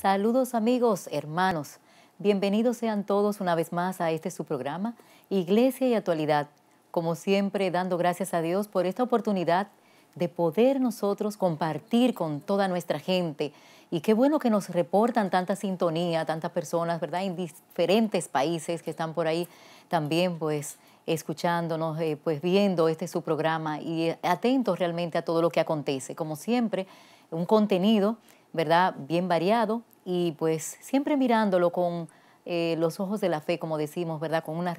Saludos amigos, hermanos. Bienvenidos sean todos una vez más a este su programa, Iglesia y Actualidad. Como siempre, dando gracias a Dios por esta oportunidad de poder nosotros compartir con toda nuestra gente. Y qué bueno que nos reportan tanta sintonía, tantas personas, ¿verdad? En diferentes países que están por ahí también, pues, escuchándonos, eh, pues viendo este su programa y atentos realmente a todo lo que acontece. Como siempre, un contenido ¿verdad? Bien variado y pues siempre mirándolo con eh, los ojos de la fe, como decimos, ¿verdad? Con una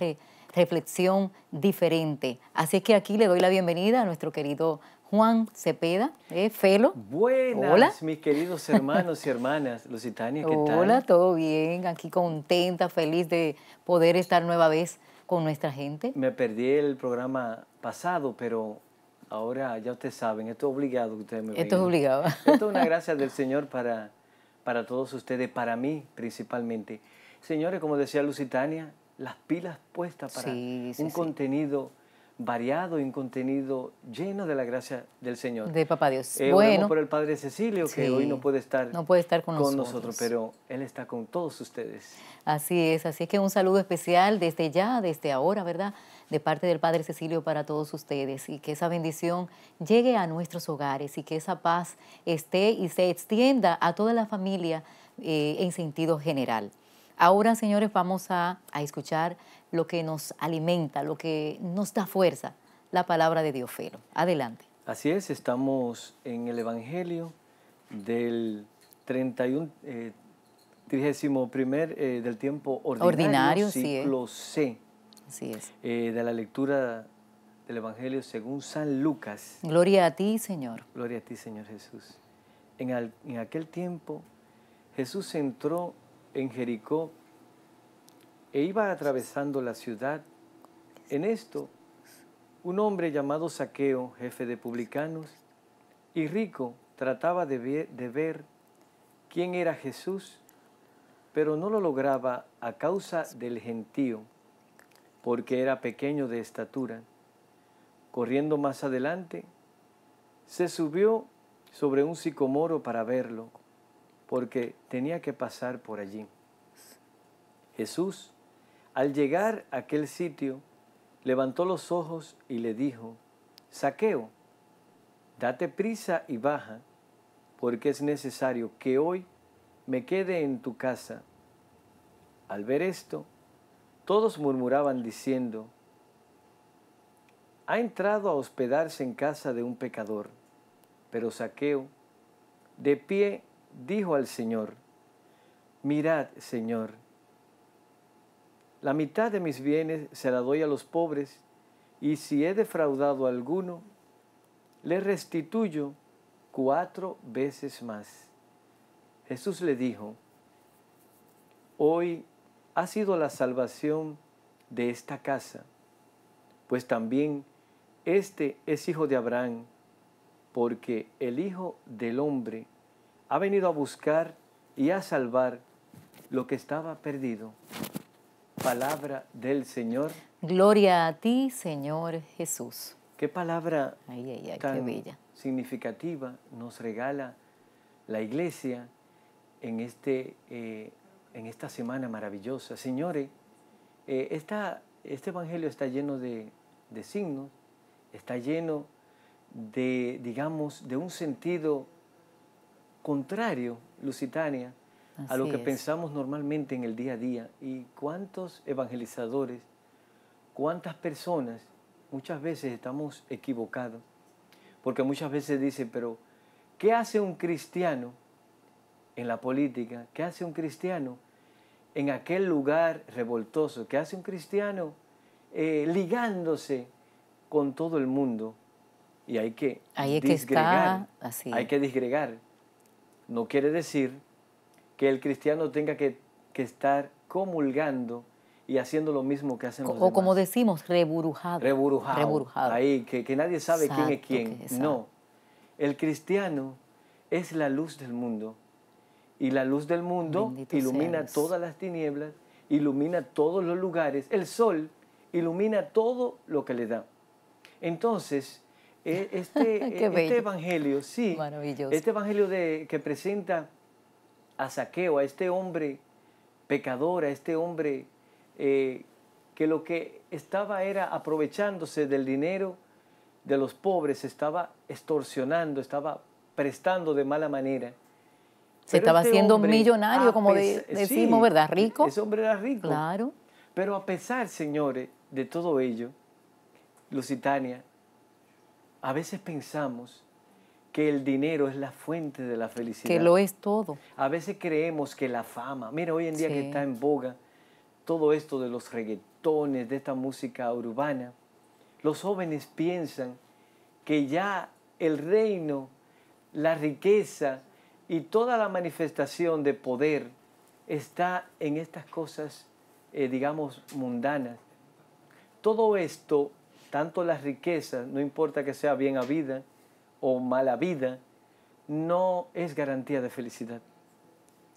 reflexión diferente. Así es que aquí le doy la bienvenida a nuestro querido Juan Cepeda, eh, Felo. Buenas, Hola. mis queridos hermanos y hermanas Lucitania, ¿qué tal? Hola, todo bien, aquí contenta, feliz de poder estar nueva vez con nuestra gente. Me perdí el programa pasado, pero Ahora ya ustedes saben, esto es obligado que ustedes me Esto es obligado. Esto es una gracia del Señor para, para todos ustedes, para mí principalmente. Señores, como decía Lusitania, las pilas puestas para un contenido variado y un contenido lleno de la gracia del Señor. De Papá Dios. Eh, bueno. por el Padre Cecilio, que hoy no puede estar, con, nosotros. nosotros. pero Él está con todos ustedes. Así es, así es que un saludo especial desde ya, desde ahora, ¿verdad? de parte del Padre Cecilio para todos ustedes y que esa bendición llegue a nuestros hogares y que esa paz esté y se extienda a toda la familia eh, en sentido general. Ahora, señores, vamos a, escuchar lo que nos alimenta, lo que nos da fuerza, la palabra de fero. Adelante. Así es, estamos en el Evangelio del 31, eh, eh, del tiempo ordinario, ordinario ciclo C. Eh, de la lectura del Evangelio según San Lucas. Gloria a ti, Señor. Gloria a ti, Señor Jesús. En, aquel tiempo, Jesús entró en Jericó e iba atravesando la ciudad. En esto, un hombre llamado Saqueo, jefe de publicanos, y rico, trataba de ver quién era Jesús, pero no lo lograba a causa del gentío porque era pequeño de estatura. Corriendo más adelante, se subió sobre un sicomoro para verlo, porque tenía que pasar por allí. Jesús, al llegar a aquel sitio, levantó los ojos y le dijo, Saqueo, date prisa y baja, porque es necesario que hoy me quede en tu casa. Al ver esto, todos murmuraban diciendo, ha entrado a hospedarse en casa de un pecador. Pero Saqueo, de pie, dijo al Señor, mirad, Señor, la mitad de mis bienes se la doy a los pobres, y si he defraudado a alguno, le restituyo cuatro veces más. Jesús le dijo, hoy ha sido la salvación de esta casa, pues también este es hijo de Abraham, porque el Hijo del Hombre ha venido a buscar y a salvar lo que estaba perdido. Palabra del Señor. Gloria a ti, Señor Jesús. Qué palabra significativa nos regala la iglesia en este eh, en esta semana maravillosa. Señores, eh, este Evangelio está lleno de, signos, está lleno de, digamos, de un sentido contrario, Lusitania, a lo que pensamos normalmente en el día a día. ¿Y cuántos evangelizadores, cuántas personas muchas veces estamos equivocados? Porque muchas veces dicen, pero ¿qué hace un cristiano en la política, ¿qué hace un cristiano en aquel lugar revoltoso? ¿Qué hace un cristiano eh, ligándose con todo el mundo? Y hay que disgregar. Hay que disgregar. No quiere decir que el cristiano tenga que, estar comulgando y haciendo lo mismo que hacen los o como decimos, reburujado. Reburujado. Ahí, que, nadie sabe quién es quién. no. El cristiano es la luz del mundo. Y la luz del mundo ilumina todas las tinieblas, ilumina todos los lugares. El sol ilumina todo lo que le da. Entonces, e, este, e, este evangelio, sí, este evangelio de, que presenta a Saqueo, a este hombre pecador, a este hombre eh, que lo que estaba era aprovechándose del dinero de los pobres, estaba extorsionando, estaba prestando de mala manera. Se estaba este haciendo millonario, como decimos, ¿verdad? Rico. Ese hombre era rico. Claro. Pero a pesar, señores, de todo ello, Lusitania, a veces pensamos que el dinero es la fuente de la felicidad. Que lo es todo. A veces creemos que la fama, mira, hoy en día que está en boga todo esto de los reggaetones, de esta música urbana, los jóvenes piensan que ya el reino, la riqueza, y toda la manifestación de poder está en estas cosas, eh, digamos, mundanas. Todo esto, tanto las riquezas, no importa que sea bien habida o mala vida, no es garantía de felicidad.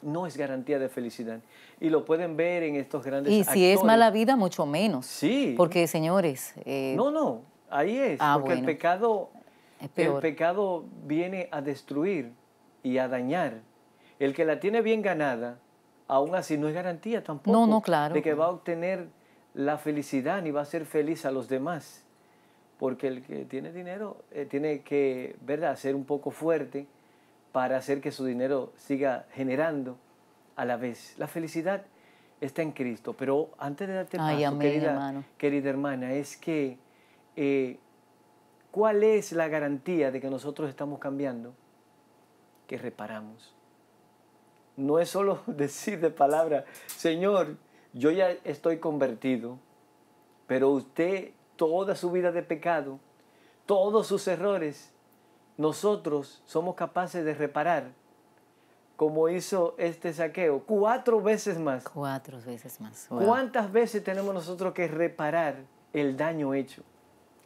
No es garantía de felicidad. Y lo pueden ver en estos grandes. Y si es mala vida, mucho menos. Sí. Porque, señores. Eh, no, no, ahí es. Ah, porque el pecado. El pecado viene a destruir y a dañar. El que la tiene bien ganada, aún así no es garantía tampoco no, de que va a obtener la felicidad ni va a ser feliz a los demás. Porque el que tiene dinero eh, tiene que ¿verdad? ser un poco fuerte para hacer que su dinero siga generando a la vez. La felicidad está en Cristo. Pero antes de darte Ay, querida, querida hermana, es que eh, ¿cuál es la garantía de que nosotros estamos cambiando? que reparamos. No es solo decir de palabra, Señor, yo ya estoy convertido, pero usted toda su vida de pecado, todos sus errores, nosotros somos capaces de reparar, como hizo este saqueo, cuatro veces más. Cuatro veces más. ¿Cuántas veces tenemos nosotros que reparar el daño hecho?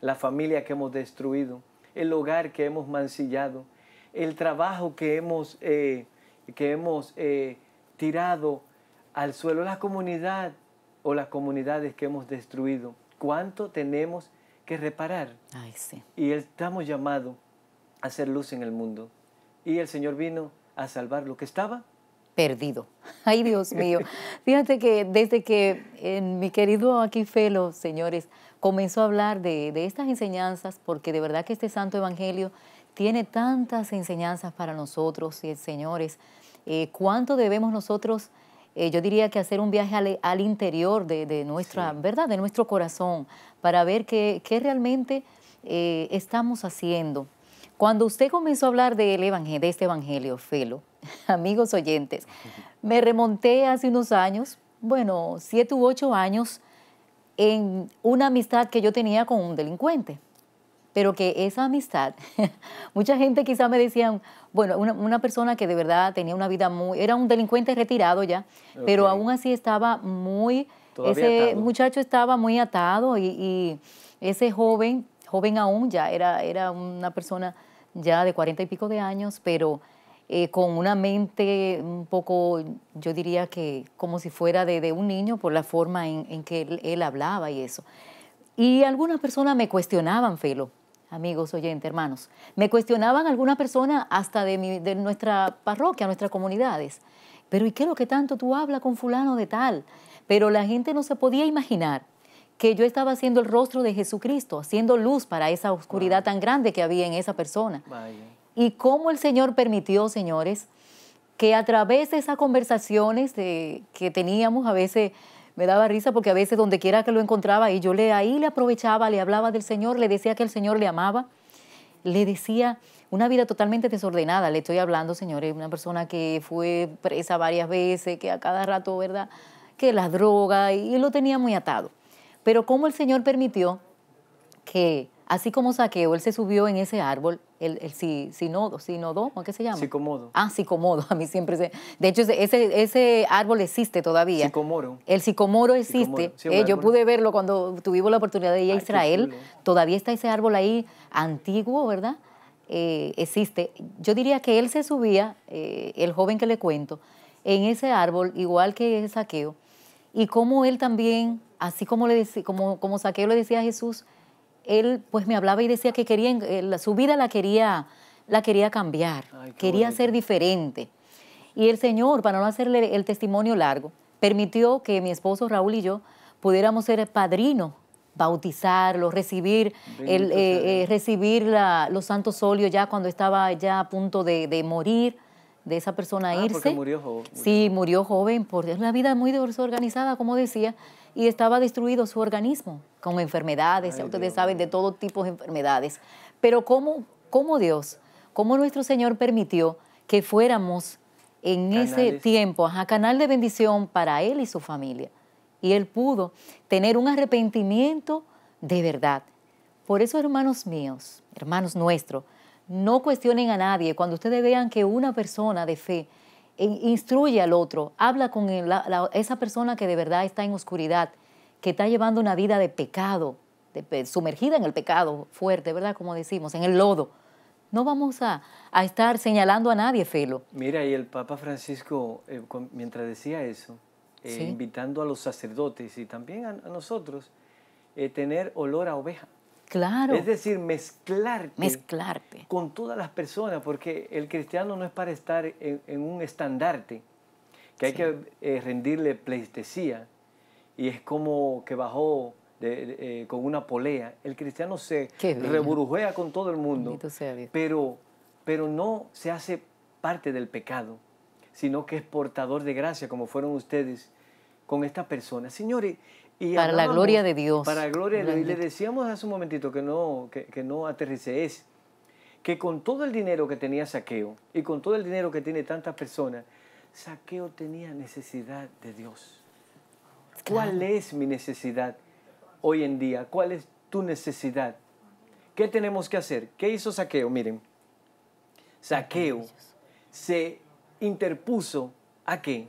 La familia que hemos destruido, el hogar que hemos mancillado, el trabajo que hemos, eh, que hemos eh, tirado al suelo, la comunidad o las comunidades que hemos destruido. ¿Cuánto tenemos que reparar? Ay, Y estamos llamados a hacer luz en el mundo. Y el Señor vino a salvar lo que estaba perdido. Ay, Dios mío. Fíjate que desde que en mi querido aquí Felo, señores, comenzó a hablar de, de, estas enseñanzas, porque de verdad que este santo evangelio tiene tantas enseñanzas para nosotros, y eh, cuánto debemos nosotros, eh, yo diría que hacer un viaje al, interior de, nuestra, ¿verdad? De nuestro corazón, para ver qué, realmente eh, estamos haciendo. Cuando usted comenzó a hablar del evangelio, de este evangelio, Felo, amigos oyentes, me remonté hace unos años, bueno, siete u ocho años, en una amistad que yo tenía con un delincuente pero que esa amistad, mucha gente quizá me decían, bueno, una, persona que de verdad tenía una vida muy, era un delincuente retirado ya, pero aún así estaba muy, ese muchacho estaba muy atado y, ese joven, joven aún ya, era, era una persona ya de cuarenta y pico de años, pero eh, con una mente un poco, yo diría que como si fuera de, un niño por la forma en, que él, él hablaba y eso. Y algunas personas me cuestionaban, Felo, amigos oyentes, hermanos. Me cuestionaban alguna persona hasta de, nuestra parroquia, nuestras comunidades. Pero ¿y qué lo que tanto tú hablas con fulano de tal? Pero la gente no se podía imaginar que yo estaba haciendo el rostro de Jesucristo, haciendo luz para esa oscuridad tan grande que había en esa persona. Y cómo el Señor permitió, señores, que a través de esas conversaciones que teníamos a veces me daba risa porque a veces donde quiera que lo encontraba y yo le ahí le aprovechaba, le hablaba del Señor, le decía que el Señor le amaba, le decía una vida totalmente desordenada, le estoy hablando, señores, una persona que fue presa varias veces, que a cada rato, ¿verdad? Que las drogas y lo tenía muy atado. Pero como el Señor permitió que, así como saqueó, él se subió en ese árbol el, el sinodo, sinodo, ¿qué se llama? Sicomodo. Ah, sicomodo, a mí siempre se... De hecho, ese, ese árbol existe todavía. Sicomoro. El sicomoro existe. Eh, yo pude verlo cuando tuvimos la oportunidad de ir a Israel. Todavía está ese árbol ahí antiguo, ¿verdad? Eh, existe. Yo diría que él se subía, eh, el joven que le cuento, en ese árbol, igual que Saqueo, y como él también, así como, le como, como Saqueo le decía a Jesús, él pues me hablaba y decía que quería, eh, su vida la quería, la quería cambiar, quería ser diferente. Y el Señor, para no hacerle el testimonio largo, permitió que mi esposo Raúl y yo pudiéramos ser padrinos, bautizarlo, recibir, el, eh, eh, recibir los santos óleos ya cuando estaba ya a punto de, morir de esa persona ah, irse. Porque murió joven. Sí, murió joven, por una vida muy desorganizada, como decía y estaba destruido su organismo con enfermedades, ustedes saben, de todo tipo de enfermedades. Pero cómo, Dios, cómo nuestro Señor permitió que fuéramos en ese tiempo a canal de bendición para él y su familia. Y él pudo tener un arrepentimiento de verdad. Por eso, hermanos míos, hermanos nuestros, no cuestionen a nadie cuando ustedes vean que una persona de fe instruye al otro, habla con esa persona que de verdad está en oscuridad, que está llevando una vida de pecado, sumergida en el pecado fuerte, ¿verdad? Como decimos, en el lodo. No vamos a, estar señalando a nadie, Felo. Mira, y el Papa Francisco, eh, mientras decía eso, eh, invitando a los sacerdotes y también a, nosotros, eh, tener olor a oveja. Es decir, mezclarte, con todas las personas, porque el cristiano no es para estar en, un estandarte, que hay que eh, rendirle pleistesía, y es como que bajó eh, con una polea. El cristiano se reburujea con todo el mundo, pero, pero no se hace parte del pecado, sino que es portador de gracia, como fueron ustedes con esta persona. Señores, para la gloria de Dios. Para la gloria de Dios. Y le decíamos hace un momentito que no, que, no aterrice es que con todo el dinero que tenía Saqueo y con todo el dinero que tiene tantas personas, Saqueo tenía necesidad de Dios. ¿Cuál es mi necesidad hoy en día? ¿Cuál es tu necesidad? ¿Qué tenemos que hacer? ¿Qué hizo Saqueo? Miren, Saqueo se interpuso a qué?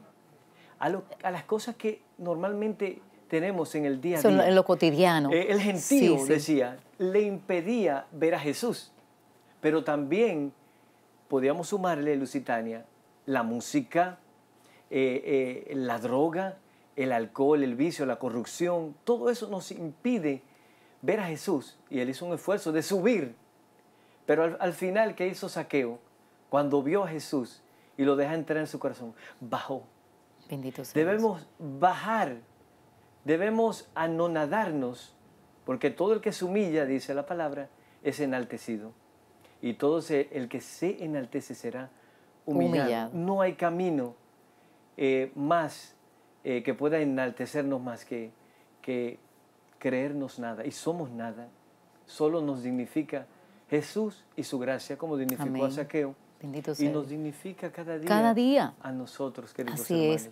a las cosas que normalmente tenemos en el día a día. en lo cotidiano. Eh, el gentío, decía, le impedía ver a Jesús, pero también podíamos sumarle, Lusitania, la música, eh, eh, la droga, el alcohol, el vicio, la corrupción, todo eso nos impide ver a Jesús. Y él hizo un esfuerzo de subir, pero al, final, ¿qué hizo Saqueo? Cuando vio a Jesús y lo deja entrar en su corazón, bajó. Bendito sea Debemos bajar debemos anonadarnos, porque todo el que se humilla, dice la palabra, es enaltecido. Y todo el que se enaltece será humillado. No hay camino eh, más eh, que pueda enaltecernos más que, creernos nada. Y somos nada. Solo nos dignifica Jesús y su gracia, como dignificó a Saqueo. Y nos dignifica cada día, a nosotros, queridos Así hermanos. Es.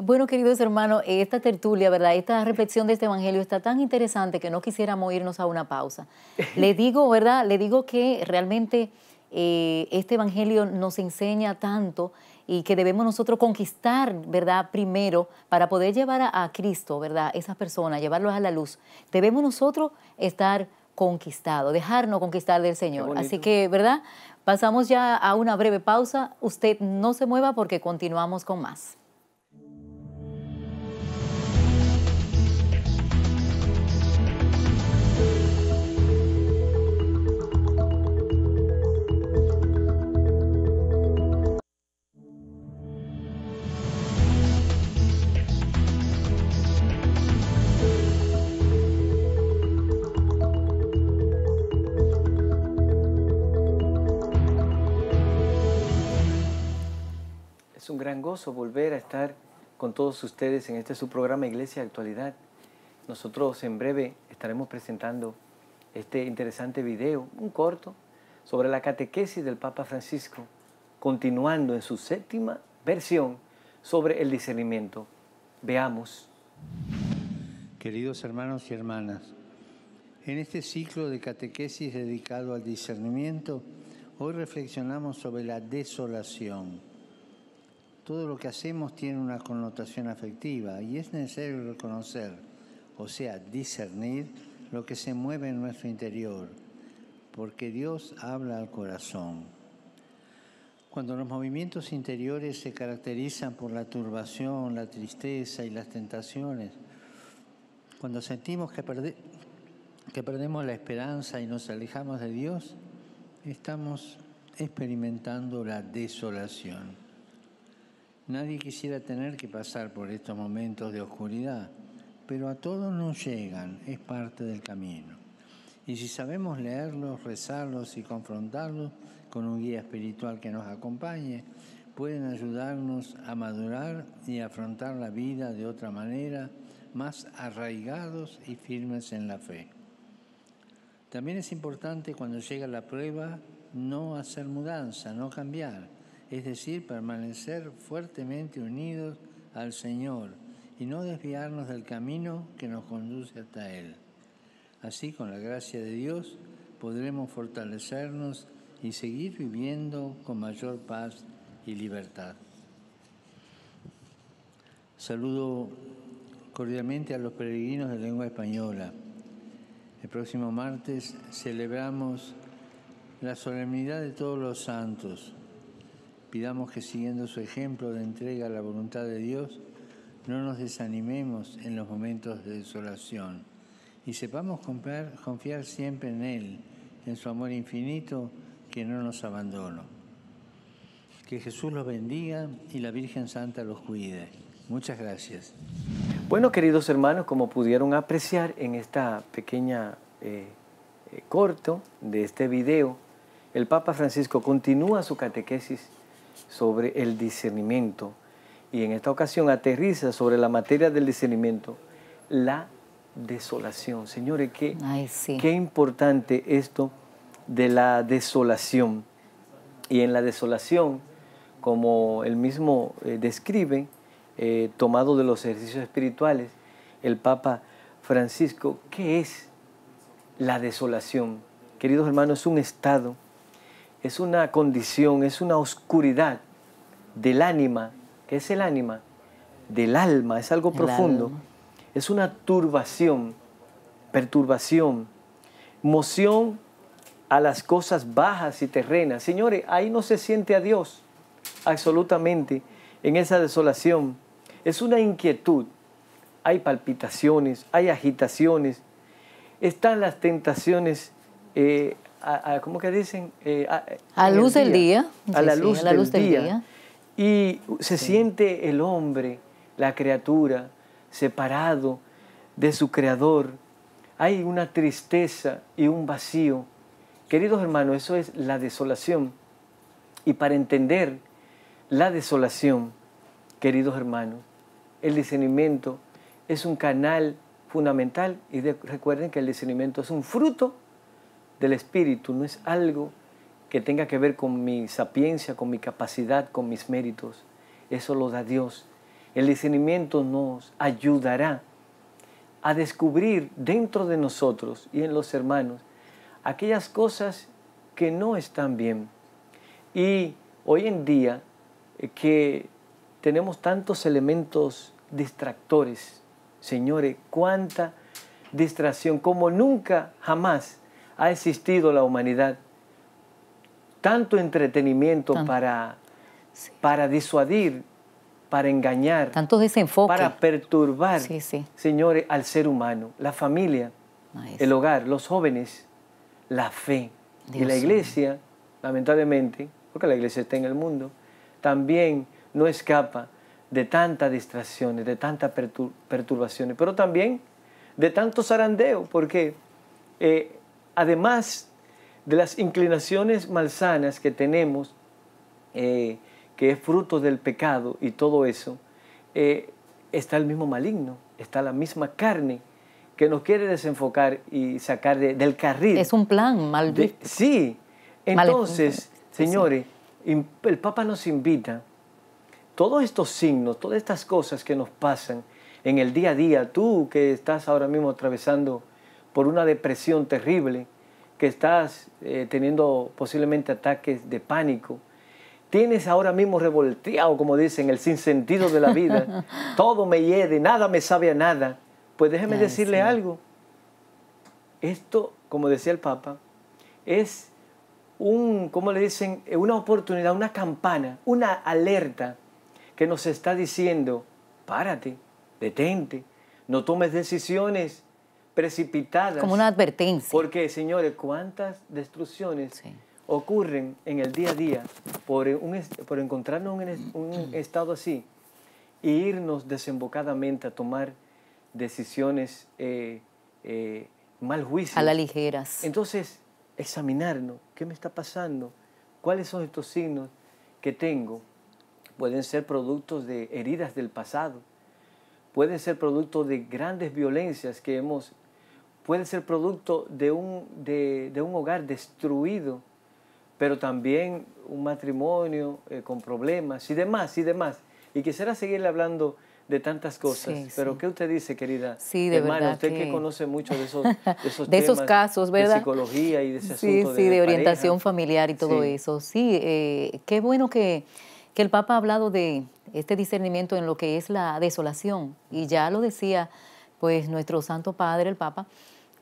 Bueno, queridos hermanos, esta tertulia, ¿verdad? Esta reflexión de este evangelio está tan interesante que no quisiéramos irnos a una pausa. Le digo, ¿verdad? Le digo que realmente eh, este evangelio nos enseña tanto y que debemos nosotros conquistar, ¿verdad? Primero, para poder llevar a, Cristo, ¿verdad? Esas personas, llevarlos a la luz. Debemos nosotros estar conquistados, dejarnos conquistar del Señor. Así que, ¿verdad? Pasamos ya a una breve pausa. Usted no se mueva porque continuamos con más. gran gozo volver a estar con todos ustedes en este su programa Iglesia Actualidad. Nosotros en breve estaremos presentando este interesante video, un corto, sobre la catequesis del Papa Francisco, continuando en su séptima versión sobre el discernimiento. Veamos. Queridos hermanos y hermanas, en este ciclo de catequesis dedicado al discernimiento, hoy reflexionamos sobre la desolación todo lo que hacemos tiene una connotación afectiva y es necesario reconocer, o sea, discernir lo que se mueve en nuestro interior, porque Dios habla al corazón. Cuando los movimientos interiores se caracterizan por la turbación, la tristeza y las tentaciones, cuando sentimos que, que perdemos la esperanza y nos alejamos de Dios, estamos experimentando la desolación. Nadie quisiera tener que pasar por estos momentos de oscuridad, pero a todos nos llegan, es parte del camino. Y si sabemos leerlos, rezarlos y confrontarlos con un guía espiritual que nos acompañe, pueden ayudarnos a madurar y afrontar la vida de otra manera, más arraigados y firmes en la fe. También es importante cuando llega la prueba no hacer mudanza, no cambiar, es decir, permanecer fuertemente unidos al Señor y no desviarnos del camino que nos conduce hasta Él. Así, con la gracia de Dios, podremos fortalecernos y seguir viviendo con mayor paz y libertad. Saludo cordialmente a los peregrinos de lengua española. El próximo martes celebramos la solemnidad de todos los santos. Pidamos que siguiendo su ejemplo de entrega a la voluntad de Dios, no nos desanimemos en los momentos de desolación y sepamos confiar siempre en Él, en su amor infinito que no nos abandona. Que Jesús los bendiga y la Virgen Santa los cuide. Muchas gracias. Bueno, queridos hermanos, como pudieron apreciar en esta pequeña eh, eh, corto de este video, el Papa Francisco continúa su catequesis sobre el discernimiento. Y en esta ocasión aterriza sobre la materia del discernimiento, la desolación. Señores, qué, qué importante esto de la desolación. Y en la desolación, como el mismo eh, describe, eh, tomado de los ejercicios espirituales, el Papa Francisco, ¿qué es la desolación? Queridos hermanos, es un estado es una condición, es una oscuridad del ánima, que es el ánima, del alma, es algo profundo, es una turbación, perturbación, moción a las cosas bajas y terrenas. Señores, ahí no se siente a Dios absolutamente en esa desolación. Es una inquietud. Hay palpitaciones, hay agitaciones, están las tentaciones eh, ¿cómo que dicen? Eh, a, eh, luz del día. A la luz, del, día. Y se siente el hombre, la criatura, separado de su creador. Hay una tristeza y un vacío. Queridos hermanos, eso es la desolación. Y para entender la desolación, queridos hermanos, el discernimiento es un canal fundamental y recuerden que el discernimiento es un fruto del Espíritu no es algo que tenga que ver con mi sapiencia, con mi capacidad, con mis méritos. Eso lo da Dios. El discernimiento nos ayudará a descubrir dentro de nosotros y en los hermanos aquellas cosas que no están bien. Y hoy en día eh, que tenemos tantos elementos distractores, señores, cuánta distracción como nunca jamás ha existido la humanidad. Tanto entretenimiento Para, para disuadir, para engañar. Para perturbar, señores, al ser humano, la familia, el hogar, los jóvenes, la fe. y la iglesia, lamentablemente, porque la iglesia está en el mundo, también no escapa de tantas distracciones, de tantas perturbaciones, pero también de tanto zarandeo, porque eh, además de las inclinaciones malsanas que tenemos, eh, que es fruto del pecado y todo eso, eh, está el mismo maligno, está la misma carne que nos quiere desenfocar y sacar del carril. Es un plan mal sí. Entonces, señores, el Papa nos invita, todos estos signos, todas estas cosas que nos pasan en el día a día, tú que estás ahora mismo atravesando por una depresión terrible, que estás eh, teniendo posiblemente ataques de pánico, tienes ahora mismo revolteado, como dicen, el sinsentido de la vida, todo me hiede, nada me sabe a nada, pues déjeme decirle algo. Esto, como decía el Papa, es un, ¿cómo le dicen? Eh, una oportunidad, una campana, una alerta que nos está diciendo, párate, detente, no tomes decisiones precipitadas. Como una advertencia. Porque, señores, cuántas destrucciones ocurren en el día a día por, por encontrarnos en un, mm. estado así e irnos desembocadamente a tomar decisiones eh, eh, mal juicio. A la ligeras. Entonces, examinarnos, ¿qué me está pasando? ¿Cuáles son estos signos que tengo? Pueden ser productos de heridas del pasado, pueden ser productos de grandes violencias que hemos puede ser producto de un, de, un hogar destruido, pero también un matrimonio eh, con problemas y demás, y demás. Y quisiera seguirle hablando de tantas cosas. Pero ¿qué usted dice, querida? Sí, de verdad usted que... conoce mucho de esos, de esos, casos, ¿verdad? De psicología y de ese asunto de, de orientación familiar y todo eso. Sí, eh, qué bueno que, que el Papa ha hablado de este discernimiento en lo que es la desolación. Y ya lo decía, pues, nuestro Santo Padre, el Papa,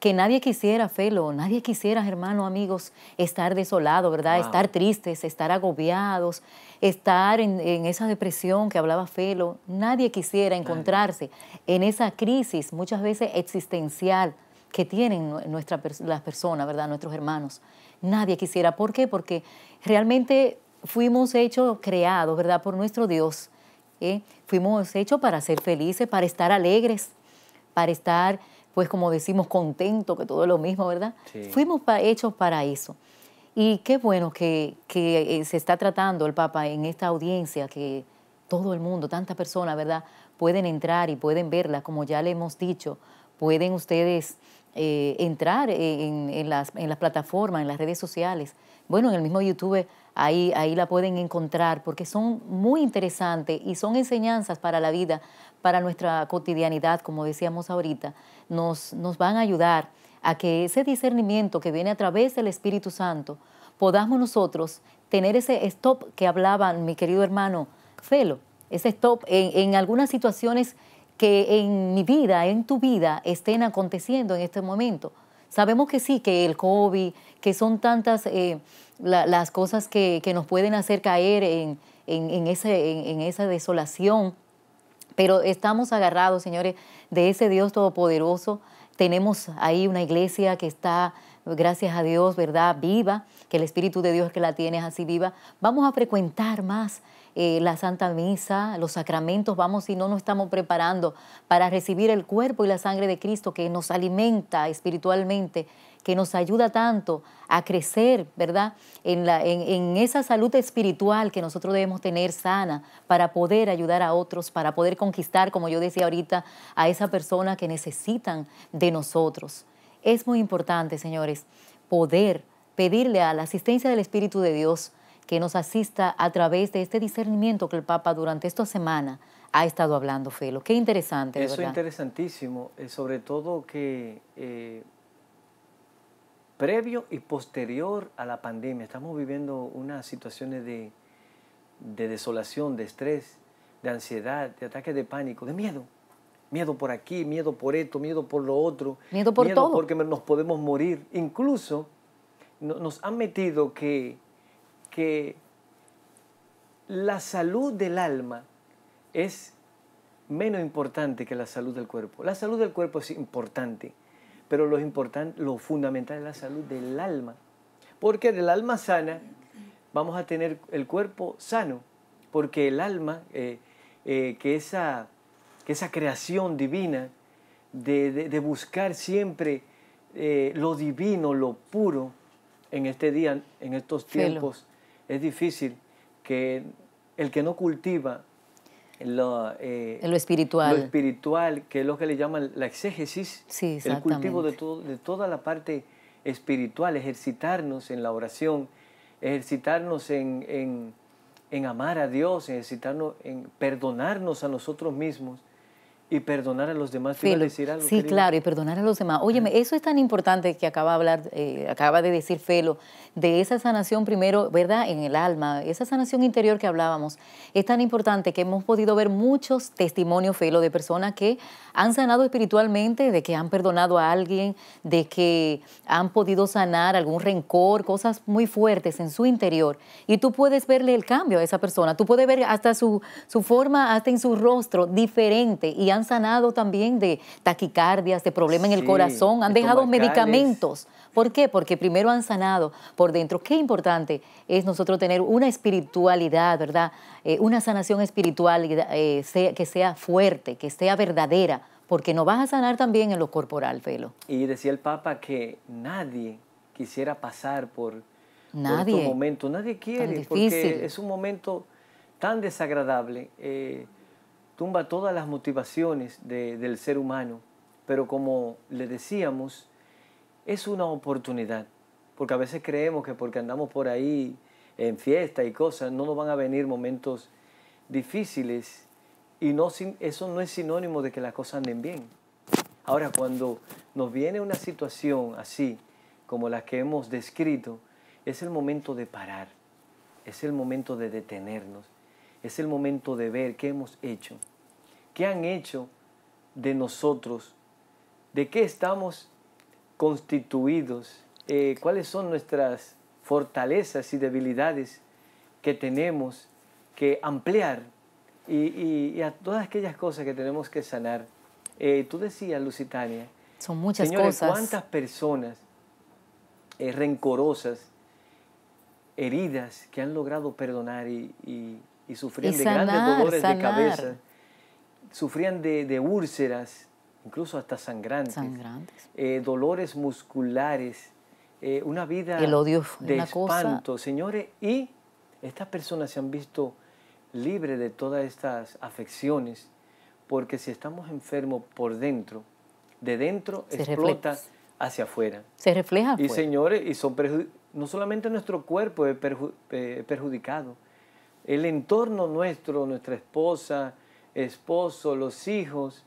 que nadie quisiera, Felo, nadie quisiera, hermanos, amigos, estar desolado, ¿verdad? Estar tristes, estar agobiados, estar en, esa depresión que hablaba Felo. Nadie quisiera encontrarse en esa crisis, muchas veces existencial, que tienen las personas, ¿verdad? Nuestros hermanos. Nadie quisiera. ¿Por qué? Porque realmente fuimos hechos, creados, ¿verdad? Por nuestro Dios. ¿eh? Fuimos hechos para ser felices, para estar alegres, para estar pues como decimos, contento, que todo es lo mismo, ¿verdad? Fuimos hechos para eso. Y qué bueno que, eh, se está tratando el Papa en esta audiencia, que todo el mundo, tantas personas, ¿verdad? Pueden entrar y pueden verla, como ya le hemos dicho, pueden ustedes eh, entrar en, las, plataformas, en las redes sociales. Bueno, en el mismo YouTube Ahí, ahí, la pueden encontrar porque son muy interesantes y son enseñanzas para la vida, para nuestra cotidianidad, como decíamos ahorita, nos, nos van a ayudar a que ese discernimiento que viene a través del Espíritu Santo, podamos nosotros tener ese stop que hablaba mi querido hermano Felo, ese stop en, algunas situaciones que en mi vida, en tu vida, estén aconteciendo en este momento. Sabemos que sí, que el COVID, que son tantas eh, las cosas que, nos pueden hacer caer en, esa desolación, pero estamos agarrados, señores, de ese Dios todopoderoso. Tenemos ahí una iglesia que está, gracias a Dios, ¿verdad? Viva, que el Espíritu de Dios que la tiene es así viva. Vamos a frecuentar más eh, la Santa Misa, los sacramentos, vamos si no nos estamos preparando para recibir el cuerpo y la sangre de Cristo que nos alimenta espiritualmente que nos ayuda tanto a crecer, ¿verdad? En, la, en, esa salud espiritual que nosotros debemos tener sana para poder ayudar a otros, para poder conquistar, como yo decía ahorita, a esa persona que necesitan de nosotros. Es muy importante, señores, poder pedirle a la asistencia del Espíritu de Dios que nos asista a través de este discernimiento que el Papa durante esta semana ha estado hablando, Felo. Qué interesante. Eso es interesantísimo, eh, sobre todo que... Eh, previo y posterior a la pandemia. Estamos viviendo unas situaciones de, desolación, de estrés, de ansiedad, de ataques de pánico, de miedo. Miedo por aquí, miedo por esto, miedo por lo otro. Miedo por todo. Porque nos podemos morir. Incluso nos han metido que, que la salud del alma es menos importante que la salud del cuerpo. La salud del cuerpo es importante pero lo importante, lo fundamental es la salud del alma. Porque del alma sana vamos a tener el cuerpo sano, porque el alma, eh, eh, que, esa, esa creación divina de, buscar siempre eh, lo divino, lo puro, en este día, en estos tiempos, es difícil que el que no cultiva lo, eh, lo, espiritual. Lo espiritual, que es lo que le llaman la exégesis, el cultivo de, de toda la parte espiritual, ejercitarnos en la oración, ejercitarnos en, en amar a Dios, ejercitarnos en perdonarnos a nosotros mismos y perdonar a los demás. sí, decir algo, sí claro, y perdonar a los demás. Óyeme, eso es tan importante que acaba, de hablar, eh, acaba de decir Felo, de esa sanación primero, ¿verdad? En el alma, esa sanación interior que hablábamos. Es tan importante que hemos podido ver muchos testimonios, Felo, de personas que han sanado espiritualmente, de que han perdonado a alguien, de que han podido sanar algún rencor, cosas muy fuertes en su interior. Y tú puedes verle el cambio a esa persona. Tú puedes ver hasta su, forma, hasta en su rostro, diferente. Y han sanado también de taquicardias, de problemas en el corazón, han dejado medicamentos. ¿Por qué? Porque primero han sanado por dentro. Qué importante es nosotros tener una espiritualidad, ¿verdad? Eh, una sanación espiritual eh, que sea fuerte, que sea verdadera, porque nos vas a sanar también en lo corporal, Felo. Y decía el Papa que nadie quisiera pasar por, nadie, momento, Nadie quiere, porque es un momento tan desagradable. Eh, tumba todas las motivaciones del ser humano, pero como le decíamos, es una oportunidad, porque a veces creemos que porque andamos por ahí en fiesta y cosas, no nos van a venir momentos difíciles y eso no es sinónimo de que las cosas anden bien. Ahora, cuando nos viene una situación así, como la que hemos descrito, es el momento de parar, es el momento de detenernos, es el momento de ver qué hemos hecho, qué han hecho de nosotros, de qué estamos constituidos, eh, cuáles son nuestras fortalezas y debilidades que tenemos que ampliar y, a todas aquellas cosas que tenemos que sanar. Eh, tú decías, Lusitania, son muchas señores, ¿Cuántas personas eh, rencorosas, heridas, que han logrado perdonar y y sufrían de grandes dolores de cabeza, sufrían de, úlceras, incluso hasta sangrantes, eh, dolores musculares, eh, una vida de espanto, señores, y estas personas se han visto libres de todas estas afecciones, porque si estamos enfermos por dentro, de dentro explota hacia afuera. Se refleja. Afuera. Y señores, y son no solamente nuestro cuerpo es eh, perjudicado, el entorno nuestro, nuestra esposa, esposo, los hijos,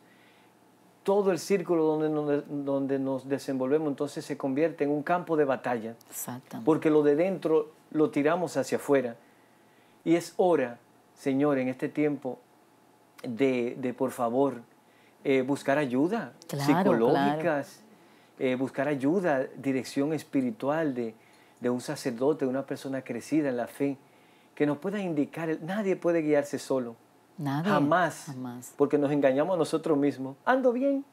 todo el círculo donde nos, donde nos desenvolvemos entonces se convierte en un campo de batalla. Exactamente. Porque lo de dentro lo tiramos hacia afuera. Y es hora, Señor, en este tiempo de, por favor, eh, buscar ayuda psicológica, psicológicas, eh, buscar ayuda, dirección espiritual de, de un sacerdote, de una persona crecida en la fe que nos pueda indicar, nadie puede guiarse solo. Jamás, Porque nos engañamos a nosotros mismos. Ando bien.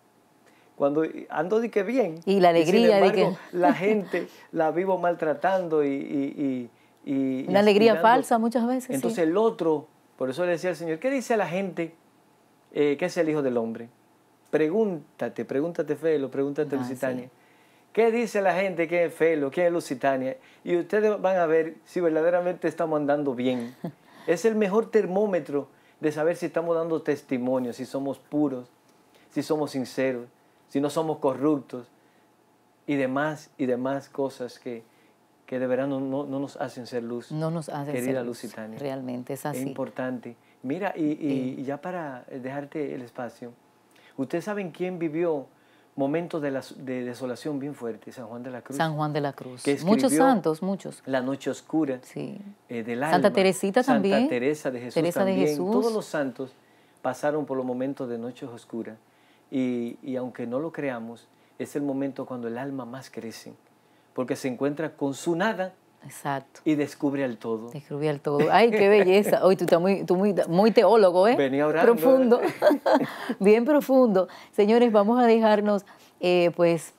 Cuando ando de que bien. Y la alegría de que... La gente la vivo maltratando y... y, Una alegría falsa muchas veces. Entonces el otro, por eso le decía al Señor, ¿qué dice a la gente eh, que es el Hijo del Hombre? Pregúntate, pregúntate Felo, pregúntate ah, Lusitania. ¿Qué dice la gente ¿Qué es Felo, ¿Qué es Lusitania? Y ustedes van a ver si verdaderamente estamos andando bien. Es el mejor termómetro de saber si estamos dando testimonio, si somos puros, si somos sinceros, si no somos corruptos y demás y demás cosas que, que de verano no, nos hacen ser luz. No nos hacen ser luz, Lusitania. Realmente es así. Es importante. Mira, y ya para dejarte el espacio, ¿ustedes saben quién vivió momentos de, desolación bien fuerte, San Juan de la Cruz. San Juan de la Cruz. Que muchos santos, muchos. La noche oscura sí. eh, Santa Teresita también. Santa Teresa de Jesús también. Todos los santos pasaron por los momentos de noche oscura y, y, aunque no lo creamos, es el momento cuando el alma más crece, porque se encuentra con su nada Exacto. Y descubre al todo. Descubre al todo. Ay, qué belleza. Hoy tú estás muy, tú muy, muy teólogo, ¿eh? Venía orando. Profundo. Bien profundo. Señores, vamos a dejarnos, eh, pues,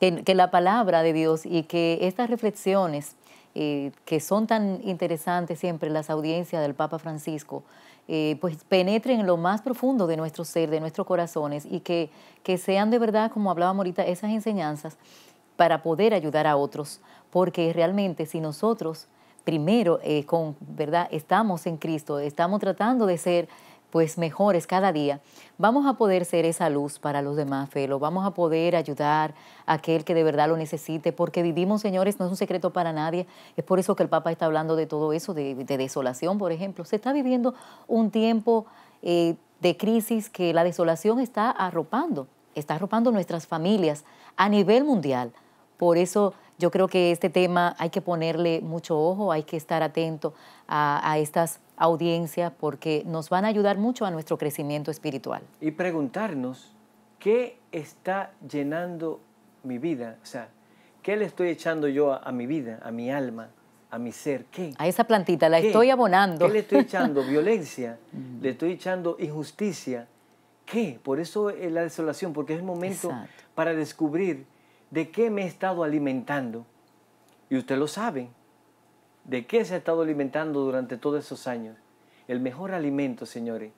que, que, la palabra de Dios y que estas reflexiones eh, que son tan interesantes siempre las audiencias del Papa Francisco, eh, pues penetren en lo más profundo de nuestro ser, de nuestros corazones y que, sean de verdad, como hablábamos ahorita, esas enseñanzas para poder ayudar a otros porque realmente si nosotros primero eh, con verdad estamos en Cristo, estamos tratando de ser pues mejores cada día, vamos a poder ser esa luz para los demás, Felo, vamos a poder ayudar a aquel que de verdad lo necesite, porque vivimos, señores, no es un secreto para nadie, es por eso que el Papa está hablando de todo eso, de, desolación, por ejemplo, se está viviendo un tiempo eh, de crisis que la desolación está arropando, está arropando nuestras familias a nivel mundial, por eso yo creo que este tema hay que ponerle mucho ojo, hay que estar atento a, estas audiencias porque nos van a ayudar mucho a nuestro crecimiento espiritual. Y preguntarnos, ¿qué está llenando mi vida? O sea, ¿qué le estoy echando yo a, mi vida, a mi alma, a mi ser? ¿Qué? A esa plantita, la estoy abonando. ¿Qué le estoy echando? ¿Violencia? Mm. ¿Le estoy echando injusticia? ¿Qué? Por eso es la desolación, porque es el momento para descubrir de qué me he estado alimentando. Y usted lo sabe, de qué se ha estado alimentando durante todos esos años. El mejor alimento, señores,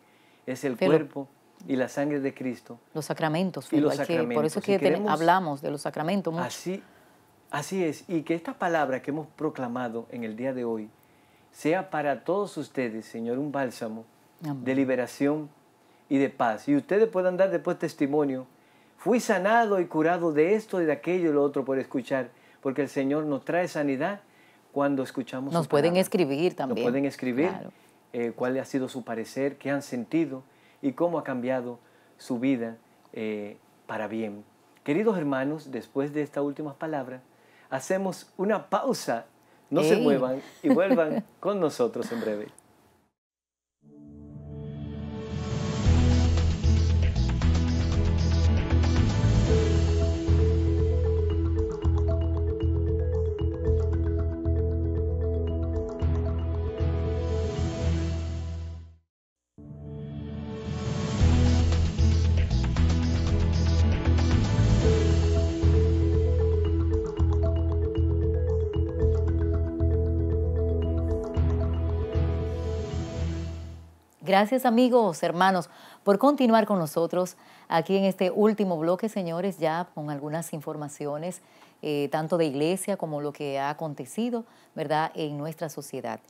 es el cuerpo y la sangre de Cristo. Los sacramentos, y por eso que hablamos de los sacramentos Así, así es, y que esta palabra que hemos proclamado en el día de hoy sea para todos ustedes, Señor, un bálsamo de liberación y de paz. Y ustedes puedan dar después testimonio fui sanado y curado de esto y de aquello y lo otro por escuchar, porque el Señor nos trae sanidad cuando escuchamos. Nos pueden escribir también. Nos pueden escribir eh, cuál ha sido su parecer, qué han sentido y cómo ha cambiado su vida eh, para bien. Queridos hermanos, después de esta última palabra, hacemos una pausa. No se muevan y vuelvan con nosotros en breve. Gracias amigos, hermanos, por continuar con nosotros aquí en este último bloque, señores, ya con algunas informaciones, eh, tanto de iglesia como lo que ha acontecido, ¿verdad?, en nuestra sociedad.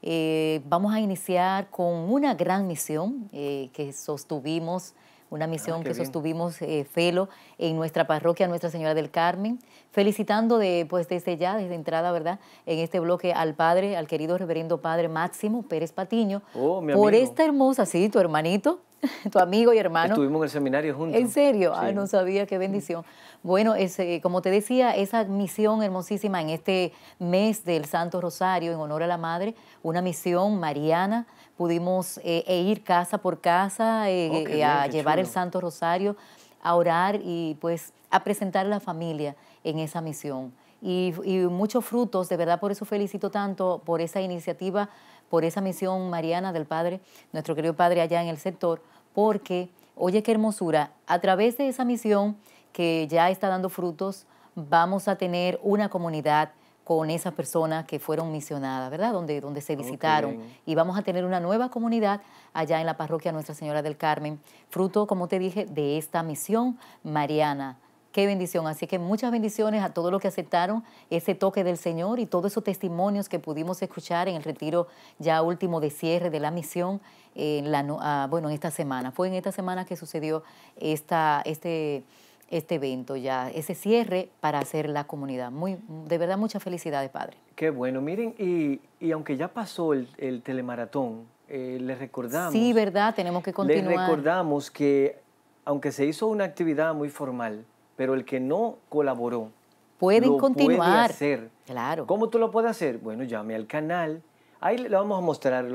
Eh, vamos a iniciar con una gran misión eh, que sostuvimos una misión ah, que sostuvimos eh, Felo en nuestra parroquia Nuestra Señora del Carmen. Felicitando de, pues desde ya, desde entrada, ¿verdad?, en este bloque al padre, al querido reverendo padre Máximo Pérez Patiño, oh, mi por esta hermosa, sí, tu hermanito, tu amigo y hermano. Estuvimos en el seminario juntos. ¿En serio? Ay, no sabía, qué bendición. Bueno, ese, eh, como te decía, esa misión hermosísima en este mes del Santo Rosario en honor a la Madre, una misión mariana pudimos eh, e ir casa por casa eh, oh, eh, a llevar el Santo Rosario, a orar y pues a presentar a la familia en esa misión. Y, y, muchos frutos, de verdad por eso felicito tanto por esa iniciativa, por esa misión mariana del Padre, nuestro querido Padre allá en el sector, porque, oye qué hermosura, a través de esa misión que ya está dando frutos, vamos a tener una comunidad con esas personas que fueron misionadas, ¿verdad? Donde, donde se visitaron. Y vamos a tener una nueva comunidad allá en la parroquia Nuestra Señora del Carmen, fruto, como te dije, de esta misión mariana. Qué bendición. Así que muchas bendiciones a todos los que aceptaron ese toque del Señor y todos esos testimonios que pudimos escuchar en el retiro ya último de cierre de la misión. En la, ah, bueno, en esta semana. Fue en esta semana que sucedió esta, este este evento ya, ese cierre para hacer la comunidad. Muy, de verdad, muchas felicidades, padre. Qué bueno, miren, y, aunque ya pasó el, el telemaratón, eh, les recordamos. Sí, verdad, tenemos que continuar. Les recordamos que aunque se hizo una actividad muy formal, pero el que no colaboró, pueden continuar. hacer. Claro. ¿Cómo tú lo puedes hacer? Bueno, llame al canal. Ahí le vamos a mostrar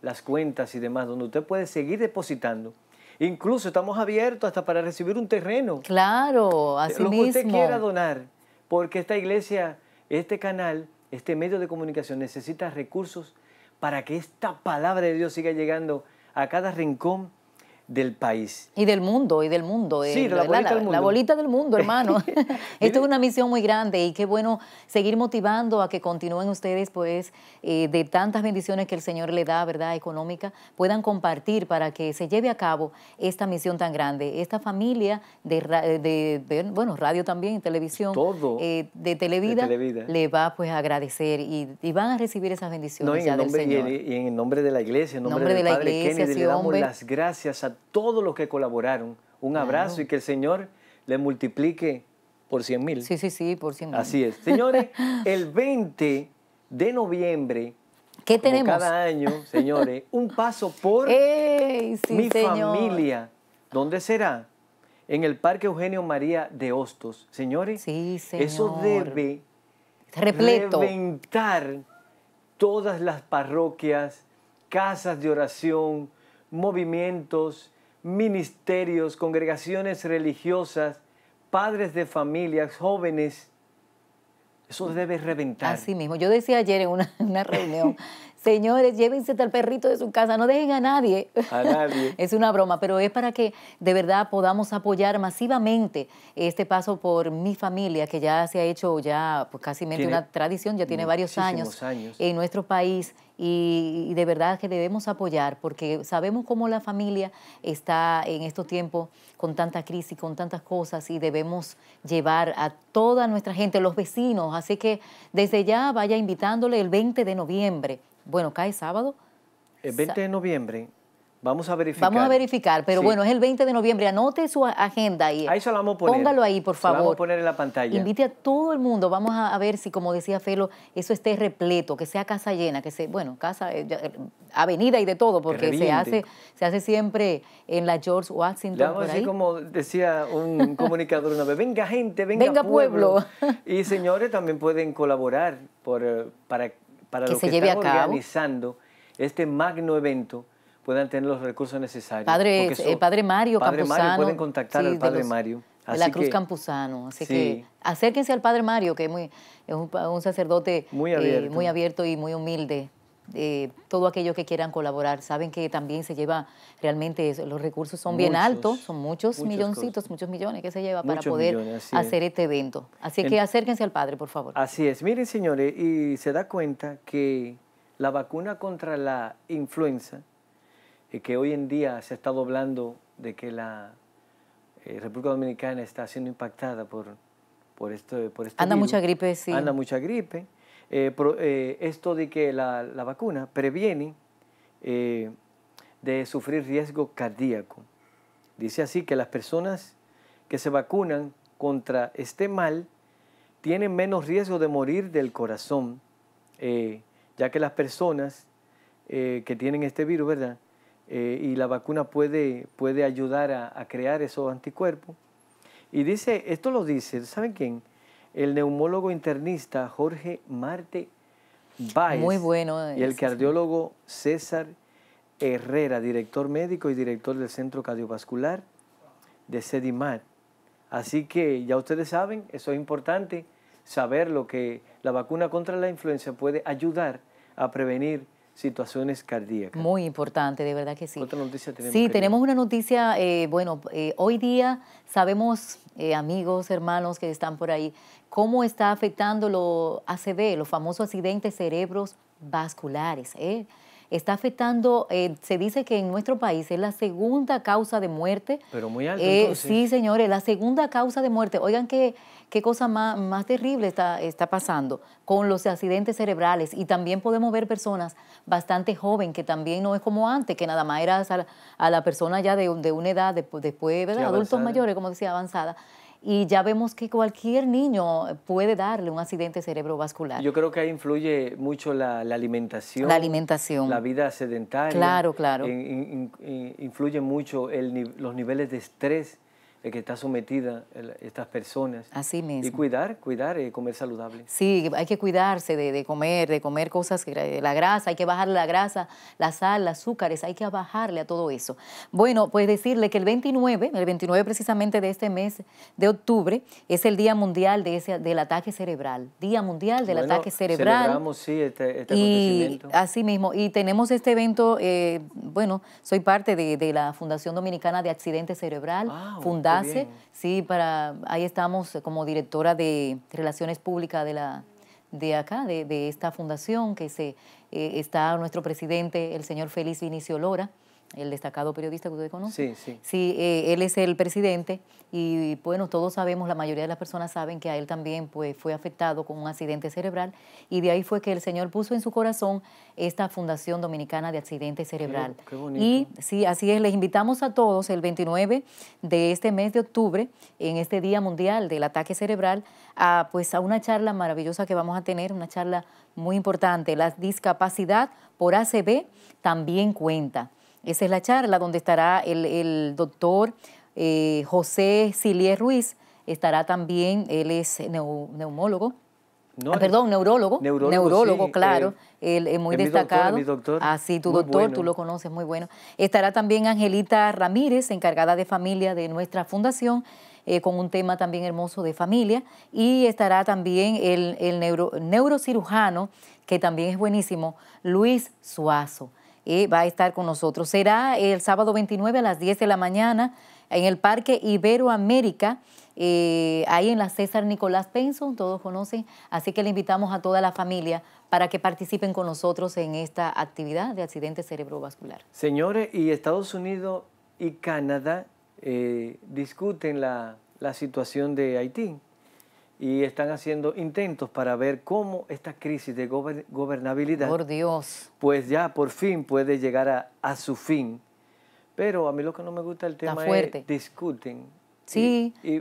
las cuentas y demás, donde usted puede seguir depositando Incluso estamos abiertos hasta para recibir un terreno. Claro, eh, así Lo que usted quiera donar, porque esta iglesia, este canal, este medio de comunicación necesita recursos para que esta palabra de Dios siga llegando a cada rincón del país. Y del mundo, y del mundo. Sí, la, bolita del mundo. La bolita del mundo, hermano. Esto es una misión muy grande y qué bueno seguir motivando a que continúen ustedes, pues, eh, de tantas bendiciones que el Señor le da, ¿verdad?, económica, puedan compartir para que se lleve a cabo esta misión tan grande. Esta familia de, eh, bueno, radio también, televisión. Eh, de, televida, Le va, pues, a agradecer y, van a recibir esas bendiciones del Señor. Y en, nombre de la iglesia, en nombre, nombre de la Padre iglesia, Kennedy, le damos las gracias a todos los que colaboraron un abrazo y que el Señor le multiplique por 100 mil. Sí, sí, sí, por 100 mil. Así es. Señores, el 20 de noviembre ¿Qué tenemos? cada año, señores, un paso por mi familia. ¿Dónde será? En el Parque Eugenio María de Hostos. Señores, sí, señor. eso debe Repleto. reventar todas las parroquias, casas de oración, movimientos ministerios, congregaciones religiosas, padres de familias, jóvenes. Eso debe reventar. Así mismo. Yo decía ayer en una, reunión Señores, llévense al perrito de su casa, no dejen a nadie. A nadie. es una broma, pero es para que de verdad podamos apoyar masivamente este paso por mi familia, que ya se ha hecho ya pues, casi una tradición, ya tiene varios años, en nuestro país. Y, y, de verdad que debemos apoyar porque sabemos cómo la familia está en estos tiempos con tanta crisis, con tantas cosas y debemos llevar a toda nuestra gente, los vecinos. Así que desde ya vaya invitándole el 20 de noviembre bueno, cae sábado. El 20 de noviembre Vamos a verificar. Vamos a verificar, pero bueno, es el 20 de noviembre. Anote su agenda ahí. Ahí se vamos Póngalo ahí, por favor. lo vamos a poner en la pantalla. Invite a todo el mundo. Vamos a ver si, como decía Felo, eso esté repleto, que sea casa llena, que sea, bueno, casa, eh, eh, avenida y de todo, porque se hace, se hace siempre en la George Washington. vamos a decir, como decía un comunicador una vez, venga gente, venga, pueblo. pueblo. y señores también pueden colaborar por, eh, para para que se lleve a cabo. organizando este magno evento puedan tener los recursos necesarios. Padre, el eh, padre Mario padre pueden contactar al Padre Mario. la Cruz Campuzano. Así que acérquense al Padre Mario, que es, muy, un, sacerdote muy eh, muy abierto y muy humilde todo aquello que quieran colaborar. Saben que también se lleva realmente, los recursos son bien altos, son muchos, milloncitos, muchos millones que se lleva para poder hacer este evento. Así que acérquense al padre, por favor. Así es. Miren, señores, y se da cuenta que la vacuna contra la influenza, eh, que hoy en día se ha estado hablando de que la eh, República Dominicana está siendo impactada por, por esto. Por este Anda mucha gripe, sí. Anda mucha gripe. Eh, eh, esto de que la, vacuna previene eh, de sufrir riesgo cardíaco. Dice así que las personas que se vacunan contra este mal tienen menos riesgo de morir del corazón, ya que las personas que tienen este virus, ¿verdad? y la vacuna puede, puede ayudar a, a crear esos anticuerpos. Y dice, esto lo dice, ¿saben quién? el neumólogo internista Jorge Marte Baez. Muy bueno. Y el cardiólogo César Herrera, director médico y director del Centro Cardiovascular de Sedimat. Así que ya ustedes saben, eso es importante, saber lo que la vacuna contra la influenza puede ayudar a prevenir situaciones cardíacas. Muy importante, de verdad que sí. ¿Otra noticia tenemos? Sí, tenemos una noticia, eh, bueno, eh, hoy día sabemos, eh, amigos, hermanos que están por ahí, cómo está afectando lo ACV, los famosos accidentes cerebros vasculares, ¿eh? está afectando, eh, se dice que en nuestro país es la segunda causa de muerte. Pero muy alto. Eh, sí, señores, la segunda causa de muerte. Oigan qué, qué cosa más, terrible está, está pasando con los accidentes cerebrales y también podemos ver personas bastante jóvenes, que también no es como antes, que nada más era a la, persona ya de, una edad después, ¿verdad? adultos mayores, como decía, avanzada y ya vemos que cualquier niño puede darle un accidente cerebrovascular. Yo creo que ahí influye mucho la, alimentación. La alimentación. La vida sedentaria. Claro, claro. influye mucho los niveles de estrés que está sometida estas personas. Así mismo. Y cuidar, cuidar y eh, comer saludable. Sí, hay que cuidarse de, comer, de comer cosas, eh, la grasa, hay que bajar la grasa, la sal, los azúcares, hay que bajarle a todo eso. Bueno, pues decirle que el 29, el 29 precisamente de este mes de octubre, es el Día Mundial de ese, del Ataque Cerebral. Día Mundial del Ataque Cerebral. Celebramos, sí, este, este, y, acontecimiento. Así mismo, y tenemos este evento, eh, bueno, soy parte de, la Fundación Dominicana de Accidente Cerebral, ah, fundada Sí, para ahí estamos como directora de Relaciones Públicas de la de acá, de, de esta fundación que se eh, está nuestro presidente, el señor Félix Vinicio Lora el destacado periodista que usted conoce. Sí, sí. Sí, eh, él es el presidente y, bueno, todos sabemos, la mayoría de las personas saben que a él también pues, fue afectado con un accidente cerebral y de ahí fue que el Señor puso en su corazón esta Fundación Dominicana de Accidente Cerebral. Qué, bonito. Y sí, así es, les invitamos a todos el 29 de este mes de octubre, en este Día Mundial del Ataque Cerebral, a, pues, a una charla maravillosa que vamos a tener, una charla muy importante, la discapacidad por ACB también cuenta. Esa es la charla donde estará el, doctor eh, José Silier Ruiz, estará también, él es neumólogo. Ah, perdón, neurólogo. Neurólogo, claro. Eh, él es muy destacado. Así, mi doctor, ah, sí, tu doctor, tú lo conoces, muy bueno. Estará también Angelita Ramírez, encargada de familia de nuestra fundación, eh, con un tema también hermoso de familia. Y estará también el, neurocirujano, que también es buenísimo, Luis Suazo va a estar con nosotros. Será el sábado 29 a las 10 de la mañana en el Parque Iberoamérica, eh, ahí en la César Nicolás Penson, todos conocen, así que le invitamos a toda la familia para que participen con nosotros en esta actividad de accidente cerebrovascular. Señores, y Estados Unidos y Canadá eh, discuten la situación de Haití y están haciendo intentos para ver cómo esta crisis de gobernabilidad, por Dios, pues ya por fin puede llegar a, su fin. Pero a mí lo que no me gusta el tema es discuten. Sí. Y,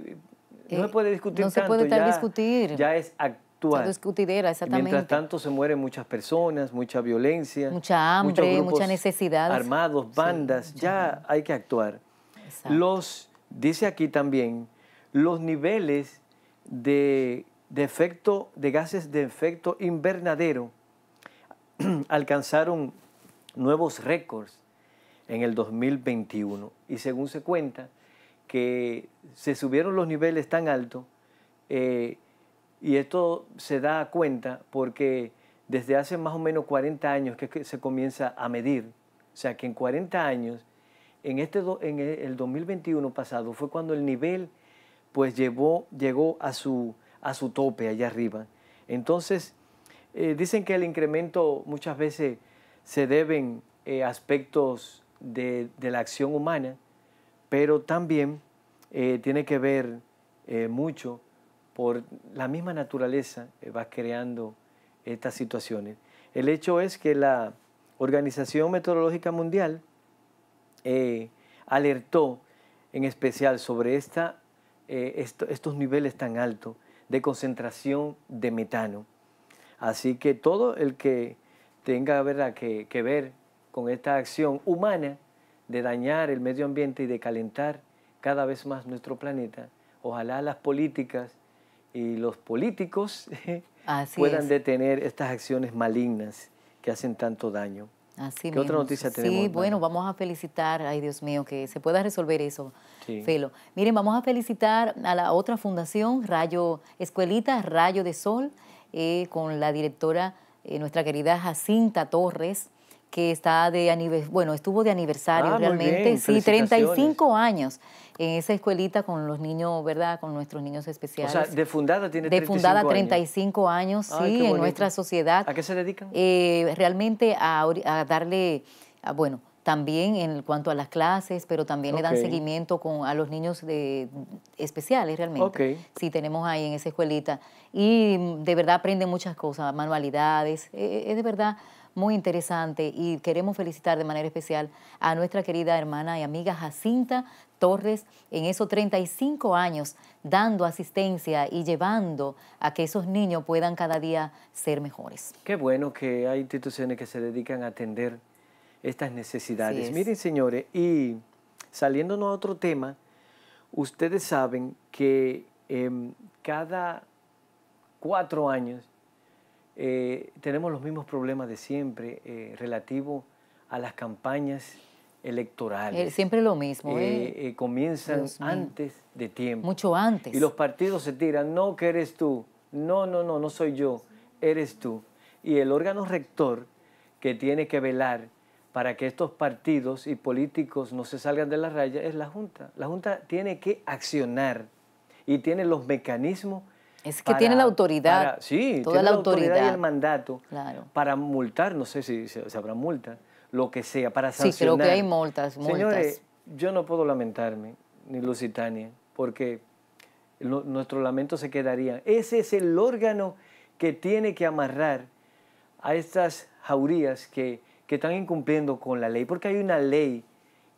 no se eh, puede discutir no se puede estar ya, discutir. Ya es actuar. discutidera, exactamente. mientras tanto se mueren muchas personas, mucha violencia, mucha hambre, mucha necesidad, armados, bandas. ya hay que actuar. Exacto. Los dice aquí también los niveles de, efecto, de gases de efecto invernadero alcanzaron nuevos récords en el 2021. Y según se cuenta, que se subieron los niveles tan altos eh, y esto se da cuenta porque desde hace más o menos 40 años que, se comienza a medir. O sea que en 40 años, en, este, en el 2021 pasado, fue cuando el nivel pues llegó a su, a su tope allá arriba. Entonces, eh, dicen que el incremento muchas veces se deben a eh, aspectos de, la acción humana, pero también eh, tiene que ver mucho por la misma naturaleza que va creando estas situaciones. El hecho es que la Organización Meteorológica Mundial alertó en especial sobre esta eh, estos niveles tan altos de concentración de metano. Así que todo el que tenga ¿verdad? Que, ver con esta acción humana de dañar el medio ambiente y de calentar cada vez más nuestro planeta, ojalá las políticas y los políticos puedan detener estas acciones malignas que hacen tanto daño. Así ¿Qué otra noticia tenemos? Sí, bueno, vamos a felicitar, ay Dios mío, que se pueda resolver eso, Felo. Miren, vamos a felicitar a la otra fundación, Rayo Escuelita, Rayo de Sol, eh, con la directora, eh, nuestra querida Jacinta Torres, que está de bueno, estuvo de aniversario ah, realmente, sí, 35 años en esa escuelita con los niños, ¿verdad? Con nuestros niños especiales. O sea, de fundada tiene de fundada 35 años, sí, en nuestra sociedad. ¿A qué se dedican? Eh, realmente a, darle, a, bueno, también en cuanto a las clases, pero también le dan seguimiento con, a los niños de, especiales realmente. Sí, tenemos ahí en esa escuelita. Y mm, de verdad aprende muchas cosas, manualidades. Eh, eh, es de verdad muy interesante y queremos felicitar de manera especial a nuestra querida hermana y amiga Jacinta Torres en esos 35 años dando asistencia y llevando a que esos niños puedan cada día ser mejores. Qué bueno que hay instituciones que se dedican a atender estas necesidades. Miren, señores, y saliéndonos a otro tema, ustedes saben que em, cada cuatro años eh, tenemos los mismos problemas de siempre eh, relativo a las campañas electorales. Eh, siempre lo mismo. comienzan antes de tiempo. Mucho antes. Y los partidos se tiran, no que eres tú, no, no, no, no soy yo, eres tú. Y el órgano rector que tiene que velar para que estos partidos y políticos no se salgan de la raya es la Junta. La Junta tiene que accionar y tiene los mecanismos es que tiene la autoridad. sí, toda la, autoridad. y el mandato para multar, no sé si se, habrá multa, lo que sea, para sancionar. Sí, creo que hay multas, Señores, yo no puedo lamentarme, ni Lusitania, porque nuestro lamento se quedaría. Ese es el órgano que tiene que amarrar a estas jaurías que, que están incumpliendo con la ley, porque hay una ley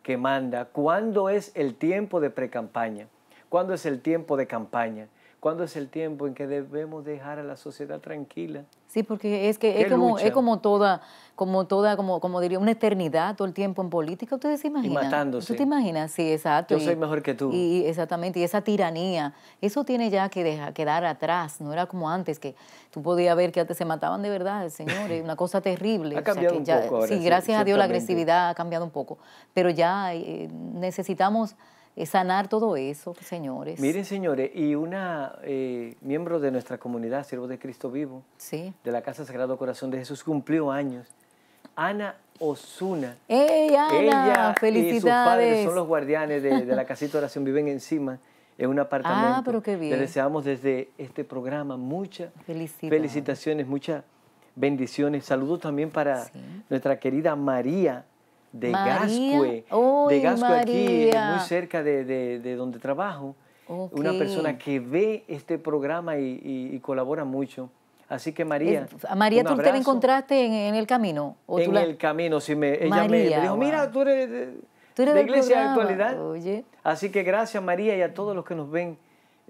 que manda cuándo es el tiempo de precampaña, cuándo es el tiempo de campaña ¿Cuándo es el tiempo en que debemos dejar a la sociedad tranquila? Sí, porque es que es como, es como toda, como toda, como, como diría, una eternidad todo el tiempo en política. ¿Ustedes se imaginan? Y matándose. ¿Tú te imaginas? Sí, exacto. Yo soy mejor que tú. Y, exactamente, y esa tiranía, eso tiene ya que dejar, quedar atrás. No era como antes, que tú podías ver que antes se mataban de verdad, señores, una cosa terrible. ha cambiado un poco ahora, sí, gracias a Dios la agresividad ha cambiado un poco. Pero ya eh, necesitamos sanar todo eso, señores. Miren, señores, y una eh, miembro de nuestra comunidad, Siervo de Cristo Vivo, de la Casa Sagrado Corazón de Jesús, cumplió años. Ana Osuna. ¡Ey, Ana! Ella ¡Felicidades! Y sus padres son los guardianes de, la casita de oración, viven encima en un ah, apartamento. Ah, pero qué bien. Les deseamos desde este programa muchas felicitaciones, muchas bendiciones. Saludos también para nuestra querida María de Gascue, de Gascue aquí, eh, muy cerca de, de, donde trabajo. Una persona que ve este programa y, colabora mucho. Así que María. María, ¿tú te la encontraste en, el camino? en el camino, sí. me, ella me, dijo, mira, tú eres de, ¿Tú Iglesia de Actualidad. Así que gracias María y a todos los que nos ven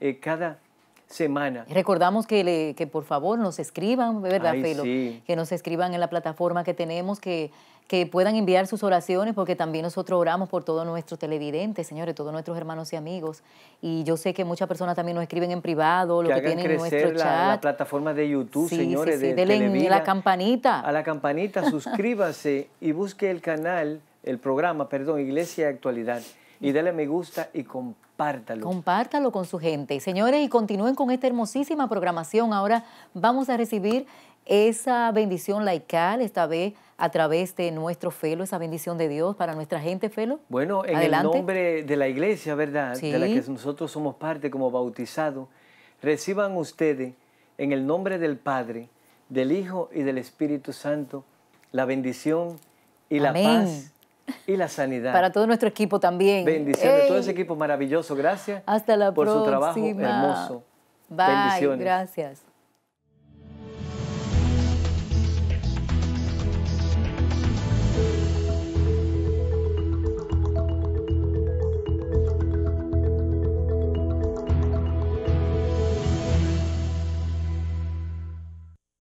eh, cada semana. Recordamos que, le, que por favor nos escriban, ¿verdad, Felo? Que nos escriban en la plataforma que tenemos, que que puedan enviar sus oraciones, porque también nosotros oramos por todos nuestros televidentes, señores, todos nuestros hermanos y amigos. Y yo sé que muchas personas también nos escriben en privado, lo que, tienen en nuestro la, chat. La plataforma de YouTube, sí, señores. Sí, sí. la campanita. A la campanita, suscríbase y busque el canal, el programa, perdón, Iglesia de Actualidad. Y dale me gusta y compártalo. Compártalo con su gente. Señores, y continúen con esta hermosísima programación. Ahora vamos a recibir esa bendición laical, esta vez a través de nuestro Felo, esa bendición de Dios para nuestra gente, Felo? Bueno, en el nombre de la iglesia, ¿verdad? Sí. De la que nosotros somos parte como bautizado. reciban ustedes en el nombre del Padre, del Hijo y del Espíritu Santo la bendición y la paz y la sanidad. Para todo nuestro equipo también. Bendición de todo ese equipo maravilloso. Gracias. Hasta la por su trabajo hermoso. Bye. Gracias.